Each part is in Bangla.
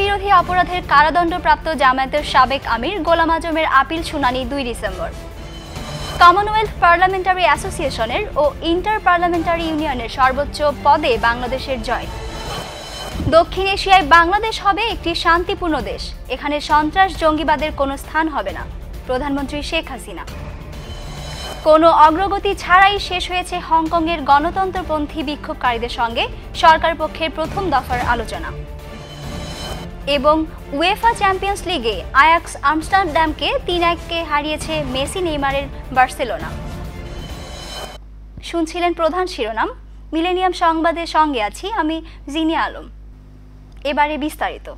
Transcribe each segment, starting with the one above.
বিরোধী অপরাধের কারাদণ্ডপ্রাপ্ত জামায়াতের সাবেক আমির গোলাম আজমের আপিল শুনানি দুই ডিসেম্বর কমনওয়েলথ পার্লামেন্টারি অ্যাসোসিয়েশনের ও ইন্টার পার্লামেন্টারি ইউনিয়নের সর্বোচ্চ পদে বাংলাদেশের জয় দক্ষিণ এশিয়ায় বাংলাদেশ হবে একটি শান্তিপূর্ণ দেশ এখানে সন্ত্রাস জঙ্গিবাদের কোনো স্থান হবে না প্রধানমন্ত্রী শেখ হাসিনা কোনো অগ্রগতি ছাড়াই শেষ হয়েছে হংকংয়ের গণতন্ত্রপন্থী বিক্ষোভকারীদের সঙ্গে সরকার পক্ষের প্রথম দফার আলোচনা এবং উয়েফা চ্যাম্পিয়ন্স লিগে আয়াক্স আমস্টারডামকে তিন এককে হারিয়েছে মেসি নেইমারের বার্সেলোনা শুনছিলেন প্রধান শিরোনাম মিলেনিয়াম সংবাদের সঙ্গে আছি আমি জিনিয়া আলম এবারে বিস্তারিত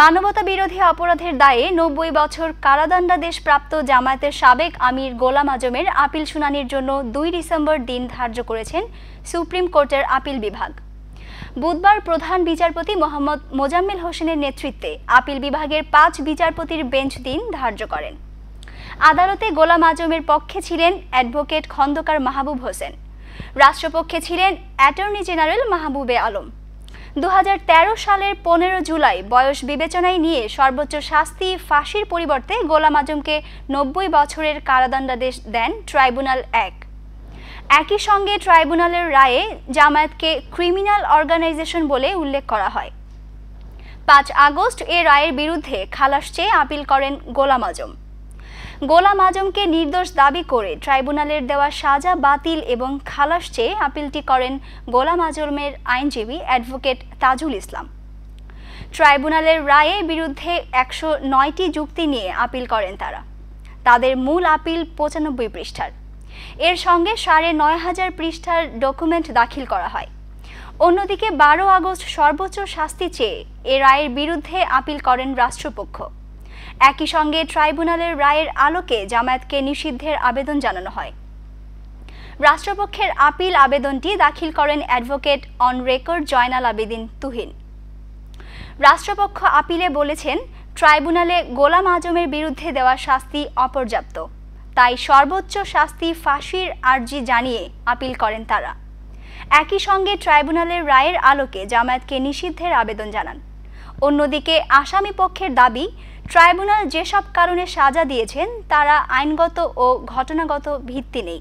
মানবতা বিরোধী অপরাধের দায়ে নব্বই বছর কারাদণ্ডাদেশ প্রাপ্ত জামায়াতের সাবেক আমির গোলাম আজমের আপিল শুনানির জন্য দুই ডিসেম্বর দিন ধার্য করেছেন সুপ্রিম কোর্টের আপিল বিভাগ বুধবার প্রধান বিচারপতি মোহাম্মদ মোজাম্মেল হোসেনের নেতৃত্বে আপিল বিভাগের পাঁচ বিচারপতির বেঞ্চ দিন ধার্য করেন আদালতে গোলাম আজমের পক্ষে ছিলেন অ্যাডভোকেট খন্দকার মাহবুব হোসেন রাষ্ট্রপক্ষে ছিলেন অ্যাটর্নি জেনারেল মাহবুবে আলম দু সালের পনেরো জুলাই বয়স বিবেচনায় নিয়ে সর্বোচ্চ শাস্তি ফাঁসির পরিবর্তে গোলাম আজমকে নব্বই বছরের কারাদণ্ডাদেশ দেন ট্রাইব্যুনাল এক একই সঙ্গে ট্রাইব্যুনালের রায়ে জামায়াতকে ক্রিমিনাল অর্গানাইজেশন বলে উল্লেখ করা হয় পাঁচ আগস্ট এ রায়ের বিরুদ্ধে খালাস চেয়ে আপিল করেন গোলাম আজম গোলাম আজমকে নির্দোষ দাবি করে ট্রাইব্যুনালের দেওয়া সাজা বাতিল এবং খালাস চেয়ে আপিলটি করেন গোলাম আজমের আইনজীবী অ্যাডভোকেট তাজুল ইসলাম ট্রাইব্যুনালের রায়ে বিরুদ্ধে একশো নয়টি যুক্তি নিয়ে আপিল করেন তারা তাদের মূল আপিল পঁচানব্বই পৃষ্ঠার এর সঙ্গে সাড়ে নয় হাজার পৃষ্ঠার ডকুমেন্ট দাখিল করা হয় অন্যদিকে বারো আগস্ট সর্বোচ্চ শাস্তি চেয়ে এ রায়ের বিরুদ্ধে আপিল করেন রাষ্ট্রপক্ষ একই সঙ্গে ট্রাইব্যুনালের রায়ের আলোকে জামায়াতকে নিষিদ্ধের আবেদন জানানো হয় রাষ্ট্রপক্ষের আপিল আবেদনটি দাখিল করেন advocate on record Joynal Abedin Tuhin রাষ্ট্রপক্ষ আপিলে বলেছেন ট্রাইব্যুনালে গোলাম আজমের বিরুদ্ধে দেওয়া শাস্তি অপর্যাপ্ত তাই সর্বোচ্চ শাস্তি ফাঁসির আর্জি জানিয়ে আপিল করেন তারা একই সঙ্গে ট্রাইব্যুনালের রায়ের আলোকে জামায়াতকে নিষিদ্ধের আবেদন জানান অন্যদিকে আসামি পক্ষের দাবি ট্রাইব্যুনাল যেসব কারণে সাজা দিয়েছেন তারা আইনগত ও ঘটনাগত ভিত্তি নেই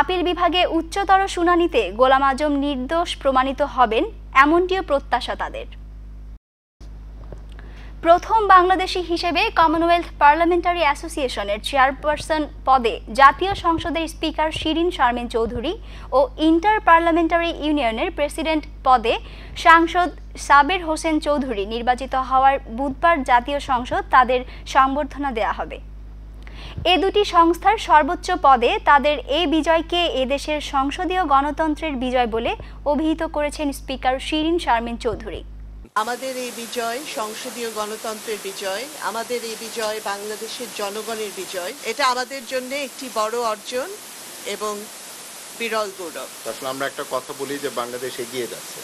আপিল বিভাগে উচ্চতর শুনানিতে গোলাম আজম নির্দোষ প্রমাণিত হবেন এমনটিও প্রত্যাশা তাদের প্রথম বাংলাদেশি হিসেবে কমনওয়েলথ পার্লামেন্টারি অ্যাসোসিয়েশনের চেয়ারপারসন পদে জাতীয় সংসদের স্পিকার শিরিন শারমিন চৌধুরী ও ইন্টার পার্লামেন্টারি ইউনিয়নের প্রেসিডেন্ট পদে সাংসদ সাবের হোসেন চৌধুরী নির্বাচিত হওয়ার বুধবার জাতীয় সংসদ তাদের সংবর্ধনা দেয়া হবে এ দুটি সংস্থার সর্বোচ্চ পদে তাদের এই বিজয়কে এদেশের সংসদীয় গণতন্ত্রের বিজয় বলে অভিহিত করেছেন স্পিকার শিরিন শারমিন চৌধুরী আমাদের এই বিজয় সংসদীয় গণতন্ত্রের বিজয় আমাদের এই বিজয় বাংলাদেশের জনগণের বিজয় এটা আমাদের জন্য একটি বড় অর্জন এবং বিরল গৌরব আসলে আমরা একটা কথা বলি যে বাংলাদেশ এগিয়ে যাচ্ছে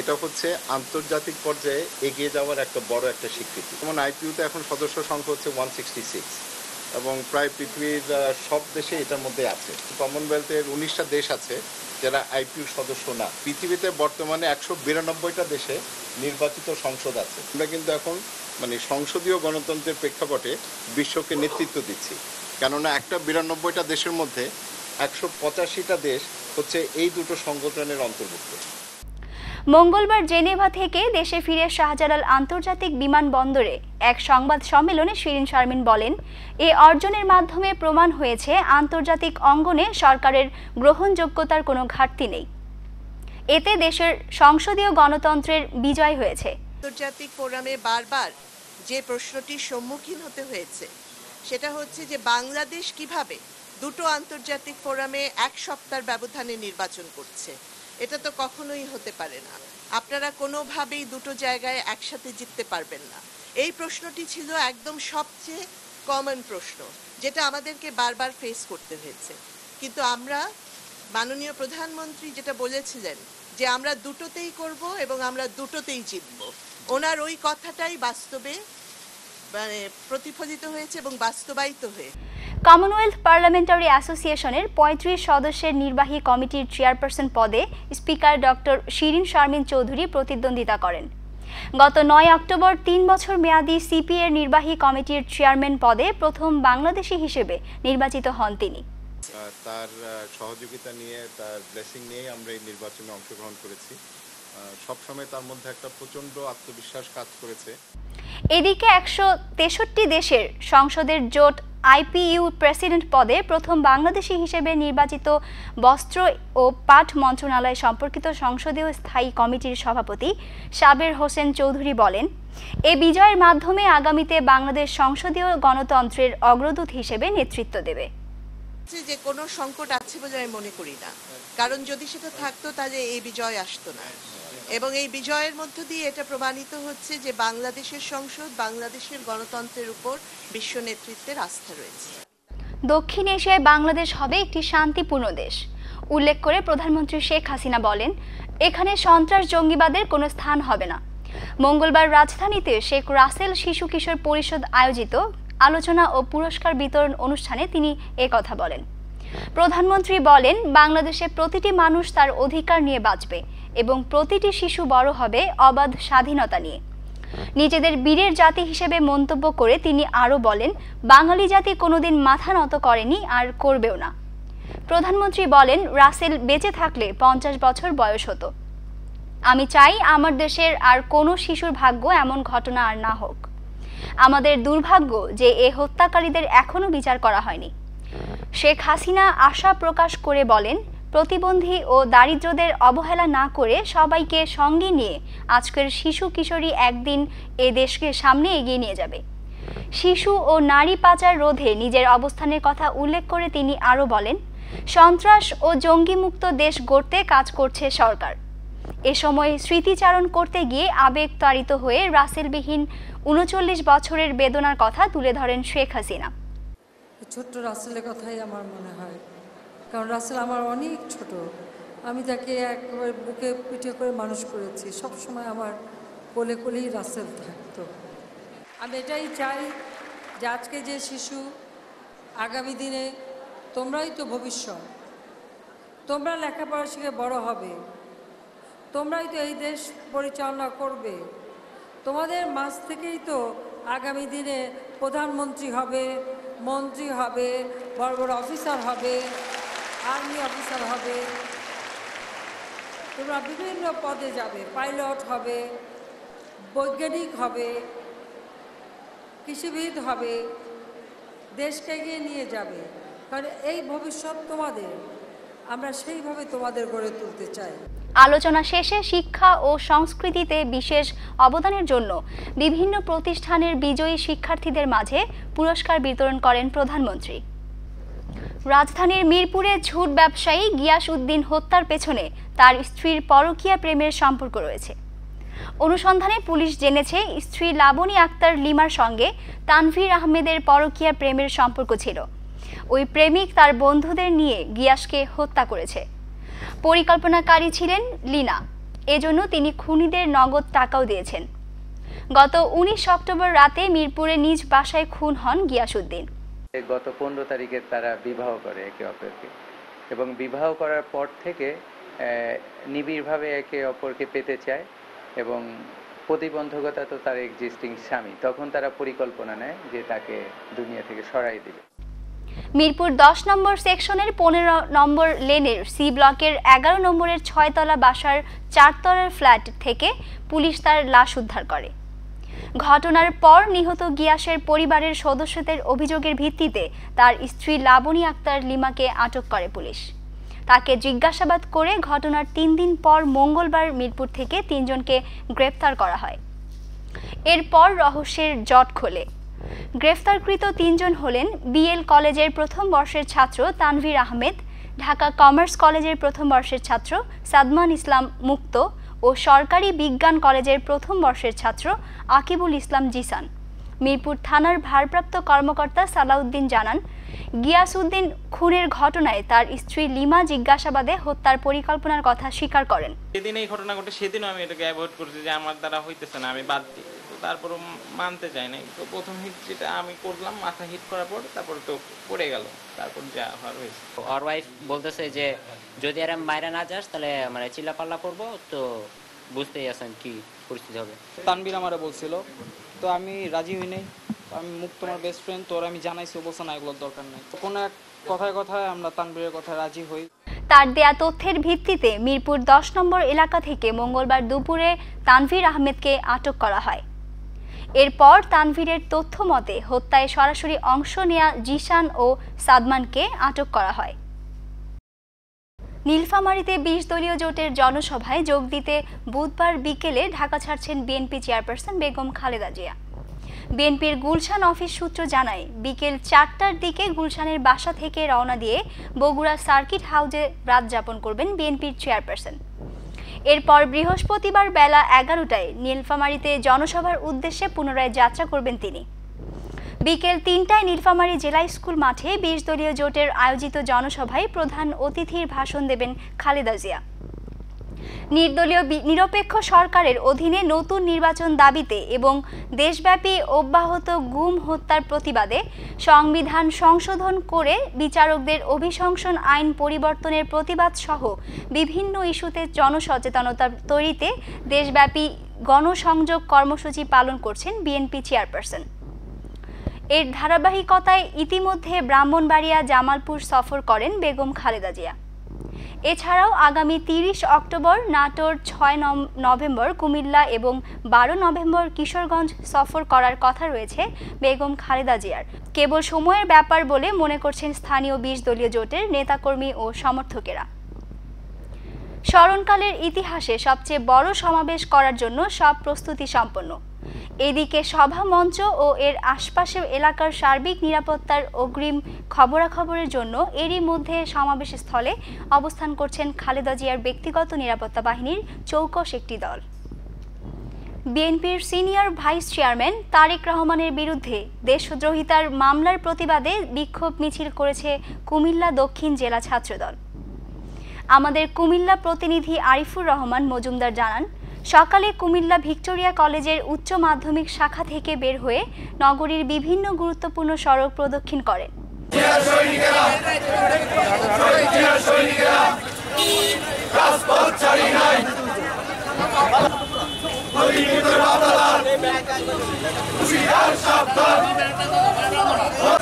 এটা হচ্ছে আন্তর্জাতিক পর্যায়ে এগিয়ে যাওয়ার একটা বড় একটা স্বীকৃতি যেমন আইপিউতে এখন সদস্য সংখ্যা হচ্ছে ওয়ান সিক্সটি সিক্স এবং প্রায় পৃথিবীর সব দেশে এটার মধ্যে আছে কমনওয়েলথের উনিশটা দেশ আছে যারা আইপিউ সদস্য না পৃথিবীতে বর্তমানে একশো বিরানব্বইটা দেশে নির্বাচিত সংসদ আছে আমরা কিন্তু এখন মানে সংসদীয় গণতন্ত্রের প্রেক্ষাপটে বিশ্বকে নেতৃত্ব দিচ্ছি কেননা একটা বিরানব্বইটা দেশের মধ্যে একশো পঁচাশিটা দেশ হচ্ছে এই দুটো সংগঠনের অন্তর্ভুক্ত মঙ্গলবার জেনেভা থেকে দেশে ফিরে শাহজালাল আন্তর্জাতিক বিমানবন্দরে এক সংবাদ সম্মেলনে শিরিন শারমিন বলেন এ অর্জনের মাধ্যমে প্রমাণ হয়েছে আন্তর্জাতিক অঙ্গনে সরকারের গ্রহণযোগ্যতার কোনো ঘাটতি নেই এতে দেশের সংসদীয় গণতন্ত্রের বিজয় হয়েছে আন্তর্জাতিক ফোরামে বারবার যে প্রশ্নটির সম্মুখীন হতে হয়েছে সেটা হচ্ছে যে বাংলাদেশ কিভাবে দুটো আন্তর্জাতিক ফোরামে এক সপ্তাহের ব্যবধানে নির্বাচন করছে এটা তো কখনোই হতে পারে না আপনারা কোনোভাবেই দুটো জায়গায় একসাথে জিততে পারবেন না এই প্রশ্নটি ছিল একদম সবচেয়ে কমন প্রশ্ন যেটা আমাদেরকে বারবার ফেস করতে হয়েছে কিন্তু আমরা মাননীয় প্রধানমন্ত্রী যেটা বলেছিলেন যে আমরা দুটোতেই করব এবং আমরা দুটোতেই জিতব ওনার ওই কথাটাই বাস্তবে মানে প্রতিফলিত হয়েছে এবং বাস্তবায়িত হয়েছে কমনওয়েলথ পার্লামেন্টারি অ্যাসোসিয়েশনের পঁয়ত্রিশ সদস্যের নির্বাহী কমিটির চেয়ারপারসন পদে স্পিকার ডক্টর শিরিন শারমিন চৌধুরী প্রতিদ্বন্দ্বিতা করেন গত নয় অক্টোবর তিন বছর মেয়াদী সিপিএর নির্বাহী কমিটির চেয়ারম্যান পদে প্রথম বাংলাদেশি হিসেবে নির্বাচিত হন তিনি তার সহযোগিতা নিয়ে তার ব্লেসিং নিয়ে আমরা এই নির্বাচনে অংশগ্রহণ করেছি সবসময় তার মধ্যে একটা প্রচন্ড আত্মবিশ্বাস কাজ করেছে এদিকে একশো দেশের সংসদের জোট আইপিইউ প্রেসিডেন্ট পদে প্রথম বাংলাদেশি হিসেবে নির্বাচিত বস্ত্র ও পাট মন্ত্রণালয় সম্পর্কিত সংসদীয় স্থায়ী কমিটির সভাপতি সাবের হোসেন চৌধুরী বলেন এ বিজয়ের মাধ্যমে আগামীতে বাংলাদেশ সংসদীয় গণতন্ত্রের অগ্রদূত হিসেবে নেতৃত্ব দেবে যে কোনো সংকট আছে বলে আমি মনে করি না কারণ যদি সেটা থাকতো তাহলে এই বিজয় আসতো না এবং এই বিজয়ের মধ্য দিয়ে এটা প্রমাণিত হচ্ছে যে বাংলাদেশের সংসদ বাংলাদেশের গণতন্ত্রের উপর বিশ্ব নেতৃত্বের আস্থা রয়েছে দক্ষিণ এশিয়ায় বাংলাদেশ হবে একটি শান্তিপূর্ণ দেশ উল্লেখ করে প্রধানমন্ত্রী শেখ হাসিনা বলেন এখানে সন্ত্রাস জঙ্গিবাদের কোনো স্থান হবে না মঙ্গলবার রাজধানীতে শেখ রাসেল শিশু কিশোর পরিষদ আয়োজিত আলোচনা ও পুরস্কার বিতরণ অনুষ্ঠানে তিনি কথা বলেন প্রধানমন্ত্রী বলেন বাংলাদেশে প্রতিটি মানুষ তার অধিকার নিয়ে বাঁচবে এবং প্রতিটি শিশু বড় হবে অবাধ স্বাধীনতা নিয়ে নিজেদের বীরের জাতি হিসেবে মন্তব্য করে তিনি আরও বলেন বাঙালি জাতি কোনোদিন মাথা নত করেনি আর করবেও না প্রধানমন্ত্রী বলেন রাসেল বেঁচে থাকলে পঞ্চাশ বছর বয়স হতো আমি চাই আমার দেশের আর কোনো শিশুর ভাগ্য এমন ঘটনা আর না হোক আমাদের দুর্ভাগ্য যে এ হত্যাকারীদের এখনও বিচার করা হয়নি শেখ হাসিনা আশা প্রকাশ করে বলেন প্রতিবন্ধী ও দারিদ্রদের অবহেলা না করে সবাইকে সঙ্গে নিয়ে আজকের শিশু কিশোরী একদিন এ দেশকে সামনে এগিয়ে নিয়ে যাবে শিশু ও নারী পাচার রোধে নিজের অবস্থানের কথা উল্লেখ করে তিনি আরও বলেন সন্ত্রাস ও জঙ্গিমুক্ত দেশ গড়তে কাজ করছে সরকার এ সময় স্মৃতিচারণ করতে গিয়ে আবেগ তাড়িত হয়ে রাসেলবিহীন উনচল্লিশ বছরের বেদনার কথা তুলে ধরেন শেখ হাসিনা ছোট্ট রাসেলের কথাই আমার মনে হয় কারণ রাসেল আমার অনেক ছোট আমি তাকে একবার বুকে পিঠে করে মানুষ করেছি সব সময় আমার কোলে কোলেই রাসেল থাকতো আমি এটাই চাই যে আজকে যে শিশু আগামী দিনে তোমরাই তো ভবিষ্যৎ তোমরা লেখাপড়া শিখে বড় হবে তোমরাই তো এই দেশ পরিচালনা করবে তোমাদের মাছ থেকেই তো আগামী দিনে প্রধানমন্ত্রী হবে মন্ত্রী হবে বড় বড় অফিসার হবে আর্মি অফিসার হবে তোমরা বিভিন্ন পদে যাবে পাইলট হবে বৈজ্ঞানিক হবে কৃষিবিদ হবে দেশকে এগিয়ে নিয়ে যাবে কারণ এই ভবিষ্যৎ তোমাদের আমরা সেইভাবে তোমাদের গড়ে তুলতে চাই আলোচনা শেষে শিক্ষা ও সংস্কৃতিতে বিশেষ অবদানের জন্য বিভিন্ন প্রতিষ্ঠানের বিজয়ী শিক্ষার্থীদের মাঝে পুরস্কার বিতরণ করেন প্রধানমন্ত্রী রাজধানীর মিরপুরে ঝুট ব্যবসায়ী গিয়াস উদ্দিন হত্যার পেছনে তার স্ত্রীর পরকীয়া প্রেমের সম্পর্ক রয়েছে অনুসন্ধানে পুলিশ জেনেছে স্ত্রী লাবণী আক্তার লিমার সঙ্গে তানভীর আহমেদের পরকীয়া প্রেমের সম্পর্ক ছিল ওই প্রেমিক তার বন্ধুদের নিয়ে গিয়াসকে হত্যা করেছে পরিকল্পনাকারী ছিলেন লিনা এজন্য তিনি খুনিদের নগদ টাকাও দিয়েছেন গত উনিশ অক্টোবর রাতে মিরপুরে নিজ বাসায় খুন হন গিয়াসুদ্দিন গত পনেরো তারিখে তারা বিবাহ করে একে অপরকে এবং বিবাহ করার পর থেকে নিবিড়ভাবে একে অপরকে পেতে চায় এবং প্রতিবন্ধকতা তো তার এক্সিস্টিং স্বামী তখন তারা পরিকল্পনা নেয় যে তাকে দুনিয়া থেকে সরাই দিবে মিরপুর দশ নম্বর সেকশনের পনেরো নম্বর লেনের সি ব্লকের এগারো নম্বরের ছয়তলা বাসার চারতলার ফ্ল্যাট থেকে পুলিশ তার লাশ উদ্ধার করে ঘটনার পর নিহত গিয়াসের পরিবারের সদস্যদের অভিযোগের ভিত্তিতে তার স্ত্রী লাবণী আক্তার লিমাকে আটক করে পুলিশ তাকে জিজ্ঞাসাবাদ করে ঘটনার তিন দিন পর মঙ্গলবার মিরপুর থেকে তিনজনকে গ্রেপ্তার করা হয় এরপর রহস্যের জট খোলে গ্রেফতারকৃত তিনজন হলেন বিএল কলেজের প্রথম বর্ষের ছাত্র তানভীর আহমেদ ঢাকা কমার্স কলেজের প্রথম বর্ষের ছাত্র সাদমান ইসলাম মুক্ত ও সরকারি বিজ্ঞান কলেজের প্রথম বর্ষের ছাত্র আকিবুল ইসলাম জিসান মিরপুর থানার ভারপ্রাপ্ত কর্মকর্তা সালাউদ্দিন জানান গিয়াসউদ্দিন খুনের ঘটনায় তার স্ত্রী লিমা জিজ্ঞাসাবাদে হত্যার পরিকল্পনার কথা স্বীকার করেন যেদিন এই ঘটনা ঘটে সেদিনও আমি এটাকে অ্যাভয়েড করছি যে আমার দ্বারা হইতেছে না আমি বাদ দিই তারপর মানতে চাই নাই তো প্রথম হিট যেটা আমি করলাম মাথা হিট করার পর তারপর তো পড়ে গেল তারপর যা হওয়ার হয়েছে আর ওয়াইফ বলতেছে যে যদি আর বাইরে না যাস তাহলে মানে চিল্লাপাল্লা করবো তো বুঝতেই আসেন কি পরিস্থিতি হবে তানবির আমার বলছিল তো আমি রাজি হই নাই আমি মুখ তোমার বেস্ট ফ্রেন্ড তোর আমি জানাইছি বলছে না এগুলোর দরকার নাই কোনো এক কথায় কথায় আমরা তানবীরের কথা রাজি হই তার দেয়া তথ্যের ভিত্তিতে মিরপুর দশ নম্বর এলাকা থেকে মঙ্গলবার দুপুরে তানভীর আহমেদকে আটক করা হয় এরপর তানভীরের তথ্য মতে হত্যায় সরাসরি অংশ নেয়া জিশান ও সাদমানকে আটক করা হয় নীলফামারীতে বিশ দলীয় জোটের জনসভায় যোগ দিতে বুধবার বিকেলে ঢাকা ছাড়ছেন বিএনপি চেয়ারপারসন বেগম খালেদা জিয়া বিএনপির গুলশান অফিস সূত্র জানায় বিকেল চারটার দিকে গুলশানের বাসা থেকে রওনা দিয়ে বগুড়া সার্কিট হাউজে রাত যাপন করবেন বিএনপির চেয়ারপারসন এরপর বৃহস্পতিবার বেলা এগারোটায় নীলফামারিতে জনসভার উদ্দেশ্যে পুনরায় যাত্রা করবেন তিনি বিকেল তিনটায় নীলফামারী জেলা স্কুল মাঠে বিশ দলীয় জোটের আয়োজিত জনসভায় প্রধান অতিথির ভাষণ দেবেন খালেদা জিয়া নির্দলীয় নিরপেক্ষ সরকারের অধীনে নতুন নির্বাচন দাবিতে এবং দেশব্যাপী অব্যাহত গুম হত্যার প্রতিবাদে সংবিধান সংশোধন করে বিচারকদের অভিশংসন আইন পরিবর্তনের প্রতিবাদ সহ বিভিন্ন ইস্যুতে জনসচেতনতা তৈরিতে দেশব্যাপী গণসংযোগ কর্মসূচি পালন করছেন বিএনপি চেয়ারপারসন এর ধারাবাহিকতায় ইতিমধ্যে ব্রাহ্মণবাড়িয়া জামালপুর সফর করেন বেগম খালেদা জিয়া এছাড়াও আগামী তিরিশ অক্টোবর নাটোর ছয় নভেম্বর কুমিল্লা এবং বারো নভেম্বর কিশোরগঞ্জ সফর করার কথা রয়েছে বেগম খালেদা জিয়ার কেবল সময়ের ব্যাপার বলে মনে করছেন স্থানীয় বিশ দলীয় জোটের নেতাকর্মী ও সমর্থকেরা স্মরণকালের ইতিহাসে সবচেয়ে বড় সমাবেশ করার জন্য সব প্রস্তুতি সম্পন্ন এদিকে সভা মঞ্চ ও এর আশপাশের এলাকার সার্বিক নিরাপত্তার অগ্রিম খবরাখবরের জন্য এরই মধ্যে সমাবেশ স্থলে অবস্থান করছেন খালেদা জিয়ার ব্যক্তিগত নিরাপত্তা বাহিনীর চৌকস একটি দল বিএনপির সিনিয়র ভাইস চেয়ারম্যান তারেক রহমানের বিরুদ্ধে দেশদ্রোহিতার মামলার প্রতিবাদে বিক্ষোভ মিছিল করেছে কুমিল্লা দক্ষিণ জেলা ছাত্রদল আমাদের কুমিল্লা প্রতিনিধি আরিফুর রহমান মজুমদার জানান সকালে কুমিল্লা ভিক্টোরিয়া কলেজের উচ্চ মাধ্যমিক শাখা থেকে বের হয়ে নগরীর বিভিন্ন গুরুত্বপূর্ণ সড়ক প্রদক্ষিণ করেন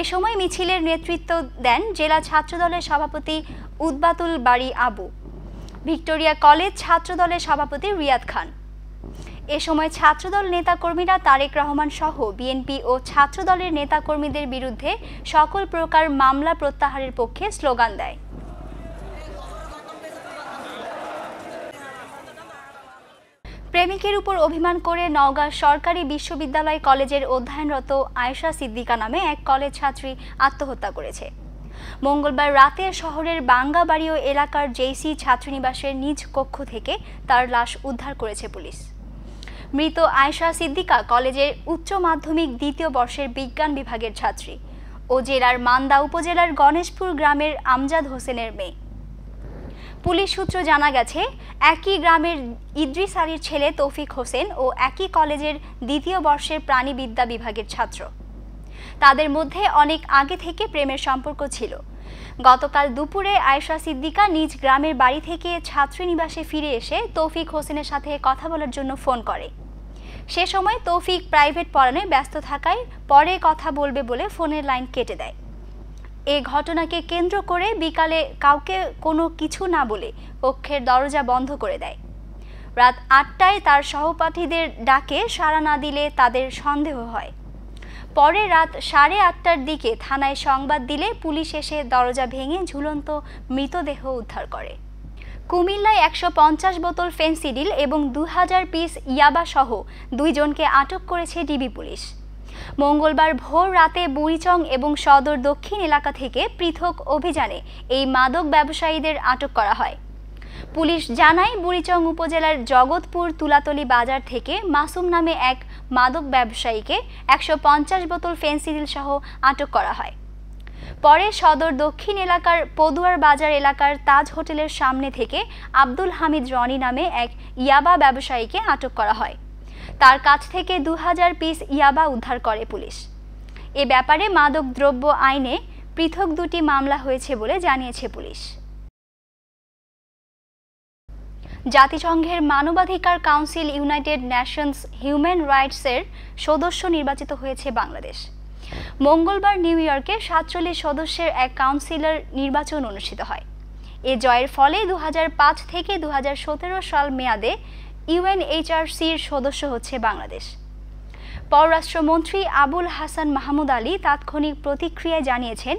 এ সময় মিছিলের নেতৃত্ব দেন জেলা ছাত্রদলের সভাপতি উদ্বাতুল বাড়ি আবু ভিক্টোরিয়া কলেজ ছাত্রদলের সভাপতি রিয়াদ খান এ সময় ছাত্রদল নেতাকর্মীরা তারেক রহমান সহ বিএনপি ও ছাত্রদলের নেতাকর্মীদের বিরুদ্ধে সকল প্রকার মামলা প্রত্যাহারের পক্ষে স্লোগান দেয় প্রেমিকের উপর অভিমান করে নওগাঁ সরকারি বিশ্ববিদ্যালয় কলেজের অধ্যয়নরত আয়েশা সিদ্দিকা নামে এক কলেজ ছাত্রী আত্মহত্যা করেছে মঙ্গলবার রাতে শহরের বাঙ্গাবাড়ীয় এলাকার জেইসি ছাত্রীনিবাসের নিজ কক্ষ থেকে তার লাশ উদ্ধার করেছে পুলিশ মৃত আয়েশা সিদ্দিকা কলেজের উচ্চ মাধ্যমিক দ্বিতীয় বর্ষের বিজ্ঞান বিভাগের ছাত্রী ও জেলার মান্দা উপজেলার গণেশপুর গ্রামের আমজাদ হোসেনের মেয়ে পুলিশ সূত্র জানা গেছে একই গ্রামের ইদ্রিস আলীর ছেলে তৌফিক হোসেন ও একই কলেজের দ্বিতীয় বর্ষের প্রাণীবিদ্যা বিভাগের ছাত্র তাদের মধ্যে অনেক আগে থেকে প্রেমের সম্পর্ক ছিল গতকাল দুপুরে আয়েশা সিদ্দিকা নিজ গ্রামের বাড়ি থেকে ছাত্রীনিবাসে ফিরে এসে তৌফিক হোসেনের সাথে কথা বলার জন্য ফোন করে সে সময় তৌফিক প্রাইভেট পড়ানোয় ব্যস্ত থাকায় পরে কথা বলবে বলে ফোনের লাইন কেটে দেয় এ ঘটনাকে কেন্দ্র করে বিকালে কাউকে কোনো কিছু না বলে কক্ষের দরজা বন্ধ করে দেয় রাত আটটায় তার সহপাঠীদের ডাকে সাড়া না দিলে তাদের সন্দেহ হয় পরে রাত সাড়ে আটটার দিকে থানায় সংবাদ দিলে পুলিশ এসে দরজা ভেঙে ঝুলন্ত মৃতদেহ উদ্ধার করে কুমিল্লায় একশো পঞ্চাশ বোতল ফেন্সিডিল এবং দু হাজার পিস ইয়াবাসহ দুইজনকে আটক করেছে ডিবি পুলিশ মঙ্গলবার ভোর রাতে বুড়িচং এবং সদর দক্ষিণ এলাকা থেকে পৃথক অভিযানে এই মাদক ব্যবসায়ীদের আটক করা হয় পুলিশ জানায় বুড়িচং উপজেলার জগৎপুর তুলাতলি বাজার থেকে মাসুম নামে এক মাদক ব্যবসায়ীকে একশো বোতল ফেন্সিডিল সহ আটক করা হয় পরে সদর দক্ষিণ এলাকার পদুয়ার বাজার এলাকার তাজ হোটেলের সামনে থেকে আব্দুল হামিদ রনি নামে এক ইয়াবা ব্যবসায়ীকে আটক করা হয় তার কাছ থেকে দু পিস ইয়াবা উদ্ধার করে পুলিশ এ ব্যাপারে মাদক দ্রব্য আইনে পৃথক দুটি মামলা হয়েছে বলে জানিয়েছে পুলিশ জাতিসংঘের মানবাধিকার কাউন্সিল ইউনাইটেড নেশনস হিউম্যান রাইটসের সদস্য নির্বাচিত হয়েছে বাংলাদেশ মঙ্গলবার নিউ ইয়র্কে সাতচল্লিশ সদস্যের এক কাউন্সিলর নির্বাচন অনুষ্ঠিত হয় এ জয়ের ফলে দু থেকে দু সাল মেয়াদে ইউএনএইচআরসির সদস্য হচ্ছে বাংলাদেশ পররাষ্ট্রমন্ত্রী আবুল হাসান মাহমুদ আলী তাৎক্ষণিক প্রতিক্রিয়ায় জানিয়েছেন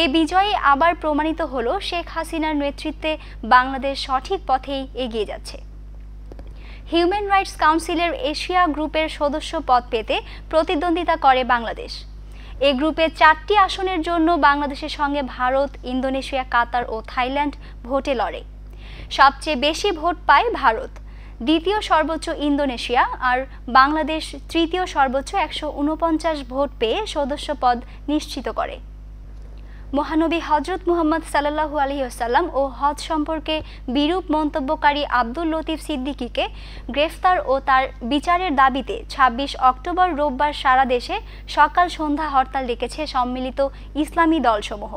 এ বিজয়ে আবার প্রমাণিত হল শেখ হাসিনার নেতৃত্বে বাংলাদেশ সঠিক পথেই এগিয়ে যাচ্ছে হিউম্যান রাইটস কাউন্সিলের এশিয়া গ্রুপের সদস্য পদ পেতে প্রতিদ্বন্দ্বিতা করে বাংলাদেশ এ গ্রুপে চারটি আসনের জন্য বাংলাদেশের সঙ্গে ভারত ইন্দোনেশিয়া কাতার ও থাইল্যান্ড ভোটে লড়ে সবচেয়ে বেশি ভোট পায় ভারত দ্বিতীয় সর্বোচ্চ ইন্দোনেশিয়া আর বাংলাদেশ তৃতীয় সর্বোচ্চ একশো ভোট পেয়ে সদস্য পদ নিশ্চিত করে মহানবী হজরত মুহাম্মদ সাল্লাহু আলহিহসাল্লাম ও হজ সম্পর্কে বিরূপ মন্তব্যকারী আব্দুল লতিফ সিদ্দিকিকে গ্রেফতার ও তার বিচারের দাবিতে ২৬ অক্টোবর রোববার সারা দেশে সকাল সন্ধ্যা হরতাল ডেকেছে সম্মিলিত ইসলামী দলসমূহ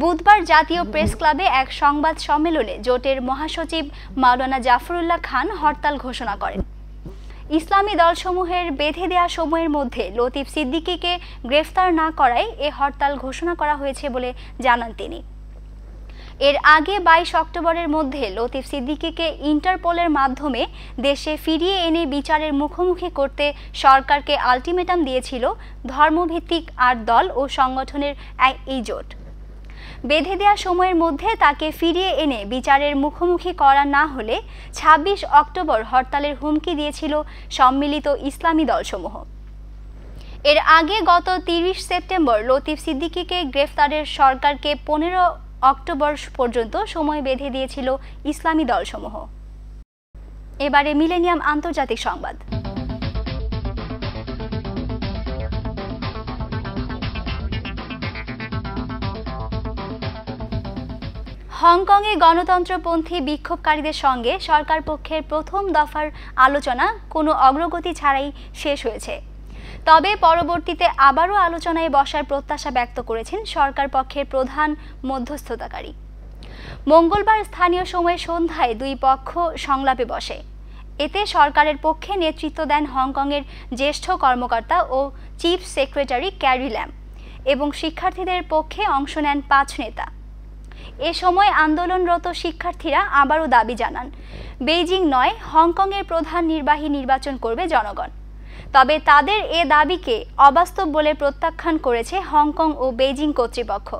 বুধবার জাতীয় প্রেস ক্লাবে এক সংবাদ সম্মেলনে জোটের মহাসচিব মাওলানা জাফরুল্লাহ খান হরতাল ঘোষণা করেন ইসলামী দলসমূহের বেঁধে দেয়া সময়ের মধ্যে লতিফ সিদ্দিকিকে গ্রেফতার না করায় এ হরতাল ঘোষণা করা হয়েছে বলে জানান তিনি এর আগে বাইশ অক্টোবরের মধ্যে লতিফ সিদ্দিকিকে ইন্টারপোলের মাধ্যমে দেশে ফিরিয়ে এনে বিচারের মুখোমুখি করতে সরকারকে আলটিমেটাম দিয়েছিল ধর্মভিত্তিক আর দল ও সংগঠনের এই জোট বেঁধে দেওয়া সময়ের মধ্যে তাকে ফিরিয়ে এনে বিচারের মুখোমুখি করা না হলে ২৬ অক্টোবর হরতালের হুমকি দিয়েছিল সম্মিলিত ইসলামী দলসমূহ এর আগে গত তিরিশ সেপ্টেম্বর লতিফ সিদ্দিকিকে গ্রেফতারের সরকারকে পনেরো অক্টোবর পর্যন্ত সময় বেঁধে দিয়েছিল ইসলামী দলসমূহ এবারে মিলেনিয়াম আন্তর্জাতিক সংবাদ হংকংয়ে গণতন্ত্রপন্থী বিক্ষোভকারীদের সঙ্গে সরকার পক্ষের প্রথম দফার আলোচনা কোনো অগ্রগতি ছাড়াই শেষ হয়েছে তবে পরবর্তীতে আবারও আলোচনায় বসার প্রত্যাশা ব্যক্ত করেছেন সরকার পক্ষের প্রধান মধ্যস্থতাকারী মঙ্গলবার স্থানীয় সময় সন্ধ্যায় দুই পক্ষ সংলাপে বসে এতে সরকারের পক্ষে নেতৃত্ব দেন হংকংয়ের জ্যেষ্ঠ কর্মকর্তা ও চিফ সেক্রেটারি ক্যারি ল্যাম এবং শিক্ষার্থীদের পক্ষে অংশ নেন পাঁচ নেতা এ সময় আন্দোলনরত শিক্ষার্থীরা আবারও দাবি জানান বেইজিং নয় হংকংয়ের প্রধান নির্বাহী নির্বাচন করবে জনগণ তবে তাদের এ দাবিকে অবাস্তব বলে প্রত্যাখ্যান করেছে হংকং ও বেইজিং কর্তৃপক্ষ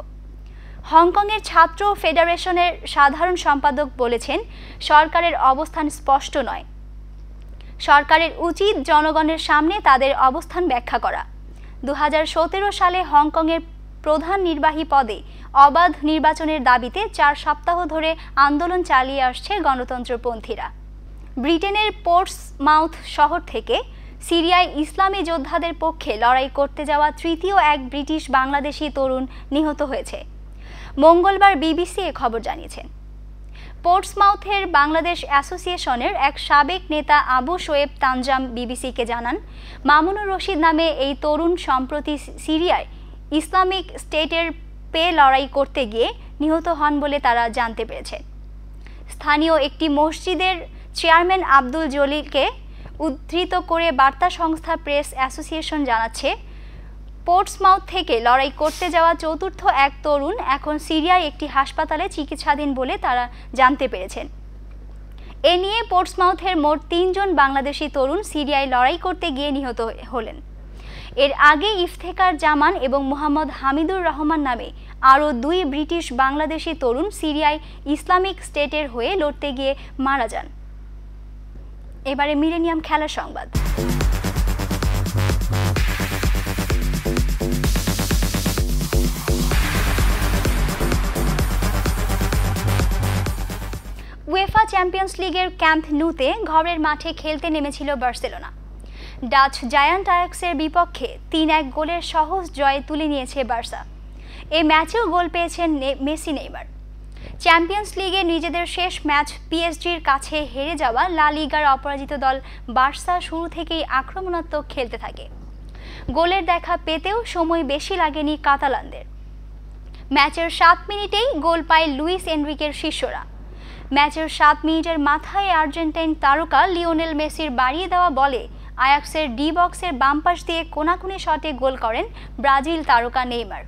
হংকংয়ের ছাত্র ফেডারেশনের সাধারণ সম্পাদক বলেছেন সরকারের অবস্থান স্পষ্ট নয় সরকারের উচিত জনগণের সামনে তাদের অবস্থান ব্যাখ্যা করা দু সালে হংকংয়ের প্রধান নির্বাহী পদে অবাধ নির্বাচনের দাবিতে চার সপ্তাহ ধরে আন্দোলন চালিয়ে আসছে গণতন্ত্রপন্থীরা ব্রিটেনের পোর্টস মাউথ শহর থেকে সিরিয়ায় ইসলামী যোদ্ধাদের পক্ষে লড়াই করতে যাওয়া তৃতীয় এক ব্রিটিশ বাংলাদেশি তরুণ নিহত হয়েছে মঙ্গলবার বিবিসি এ খবর জানিয়েছেন পোর্টসমাউথের বাংলাদেশ অ্যাসোসিয়েশনের এক সাবেক নেতা আবু শোয়েব তানজাম বিবিসিকে জানান মামুনুর রশিদ নামে এই তরুণ সম্প্রতি সিরিয়ায় ইসলামিক স্টেটের পেয়ে লড়াই করতে গিয়ে নিহত হন বলে তারা জানতে পেরেছে স্থানীয় একটি মসজিদের চেয়ারম্যান আব্দুল জলিলকে উদ্ধৃত করে বার্তা সংস্থা প্রেস অ্যাসোসিয়েশন জানাচ্ছে পোর্টসমাউথ থেকে লড়াই করতে যাওয়া চতুর্থ এক তরুণ এখন সিরিয়ায় একটি হাসপাতালে চিকিৎসাধীন বলে তারা জানতে পেরেছেন এ নিয়ে পোর্টসমাউথের মোট তিনজন বাংলাদেশি তরুণ সিরিয়ায় লড়াই করতে গিয়ে নিহত হলেন এর আগে ইফতেকার জামান এবং মোহাম্মদ হামিদুর রহমান নামে আরও দুই ব্রিটিশ বাংলাদেশি তরুণ সিরিয়ায় ইসলামিক স্টেটের হয়ে লড়তে গিয়ে মারা যান এবারে মিলেনিয়াম খেলা সংবাদ উয়েফা চ্যাম্পিয়ন্স লিগের ক্যাম্প নুতে ঘরের মাঠে খেলতে নেমেছিল বার্সেলোনা ডাচ জায়ান্ট আয়াক্সের বিপক্ষে তিন এক গোলের সহজ জয়ে তুলে নিয়েছে বার্সা এই ম্যাচেও গোল পেয়েছেন মেসি নেইমার চ্যাম্পিয়ন্স লিগে নিজেদের শেষ ম্যাচ পিএসজির কাছে হেরে যাওয়া লা লিগার অপরাজিত দল বার্সা শুরু থেকেই আক্রমণাত্মক খেলতে থাকে গোলের দেখা পেতেও সময় বেশি লাগেনি কাতালানদের ম্যাচের সাত মিনিটেই গোল পায় লুইস এনরিকের শিষ্যরা ম্যাচের সাত মিনিটের মাথায় আর্জেন্টাইন তারকা লিওনেল মেসির বাড়িয়ে দেওয়া বলে আয়াক্সের ডি বক্সের বাম পাশ দিয়ে কোনাকুনি শটে গোল করেন ব্রাজিল তারকা নেইমার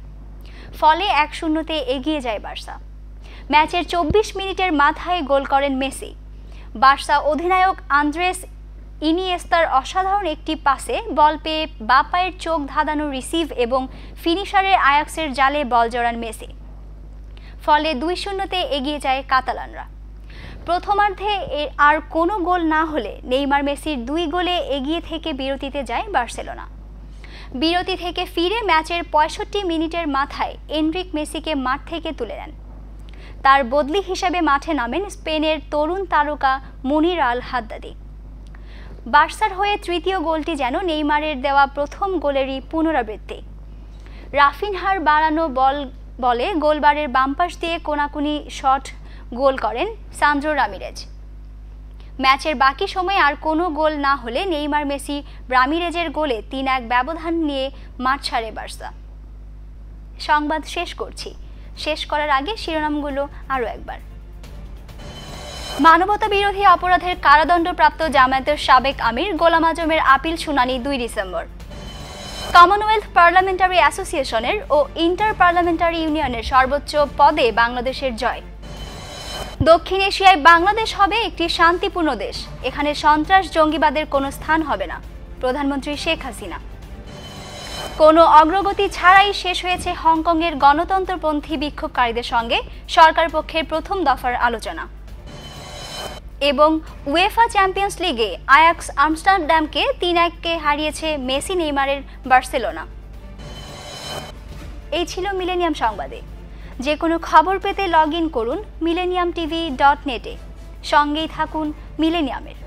ফলে এক শূন্যতে এগিয়ে যায় বার্সা ম্যাচের চব্বিশ মিনিটের মাথায় গোল করেন মেসি বার্সা অধিনায়ক আন্দ্রেস ইনিয়েস্তার অসাধারণ একটি পাসে বল পেয়ে বা পায়ের চোখ ধাঁধানো রিসিভ এবং ফিনিশারে আয়াক্সের জালে বল জড়ান মেসি ফলে দুই শূন্যতে এগিয়ে যায় কাতালানরা প্রথমার্ধে আর কোনো গোল না হলে নেইমার মেসির দুই গোলে এগিয়ে থেকে বিরতিতে যায় বার্সেলোনা বিরতি থেকে ফিরে ম্যাচের পঁয়ষট্টি মিনিটের মাথায় এনরিক মেসিকে মাঠ থেকে তুলে নেন তার বদলি হিসেবে মাঠে নামেন স্পেনের তরুণ তারকা মনির আল হাদ্দাদি বার্সার হয়ে তৃতীয় গোলটি যেন নেইমারের দেওয়া প্রথম গোলেরই পুনরাবৃত্তি রাফিনহার বাড়ানো বল বলে গোলবারের বামপাশ দিয়ে কোনাকুনি শট গোল করেন সান্দ্রো রামিরেজ ম্যাচের বাকি সময়ে আর কোনো গোল না হলে নেইমার মেসি রামিরেজের গোলে তিন এক ব্যবধান নিয়ে মাঠ ছাড়ে বার্সা সংবাদ শেষ করছি শেষ করার আগে শিরোনামগুলো আরও একবার মানবতা বিরোধী অপরাধের কারাদণ্ডপ্রাপ্ত জামায়াতের সাবেক আমির গোলাম আজমের আপিল শুনানি দুই ডিসেম্বর কমনওয়েলথ পার্লামেন্টারি অ্যাসোসিয়েশনের ও ইন্টার পার্লামেন্টারি ইউনিয়নের সর্বোচ্চ পদে বাংলাদেশের জয় দক্ষিণ এশিয়ায় বাংলাদেশ হবে একটি শান্তিপূর্ণ দেশ এখানে সন্ত্রাস জঙ্গিবাদের কোনো স্থান হবে না প্রধানমন্ত্রী শেখ হাসিনা কোনো অগ্রগতি ছাড়াই শেষ হয়েছে হংকংয়ের গণতন্ত্রপন্থী বিক্ষোভকারীদের সঙ্গে সরকার পক্ষের প্রথম দফার আলোচনা এবং উয়েফা চ্যাম্পিয়ন্স লিগে আয়াক্স আমস্টারডামকে তিন এককে হারিয়েছে মেসি নেইমারের বার্সেলোনা এই ছিল মিলেনিয়াম সংবাদে যে কোনো খবর পেতে লগ ইন করুন মিলেনিয়াম টিভি ডট নেটে সঙ্গেই থাকুন মিলেনিয়ামের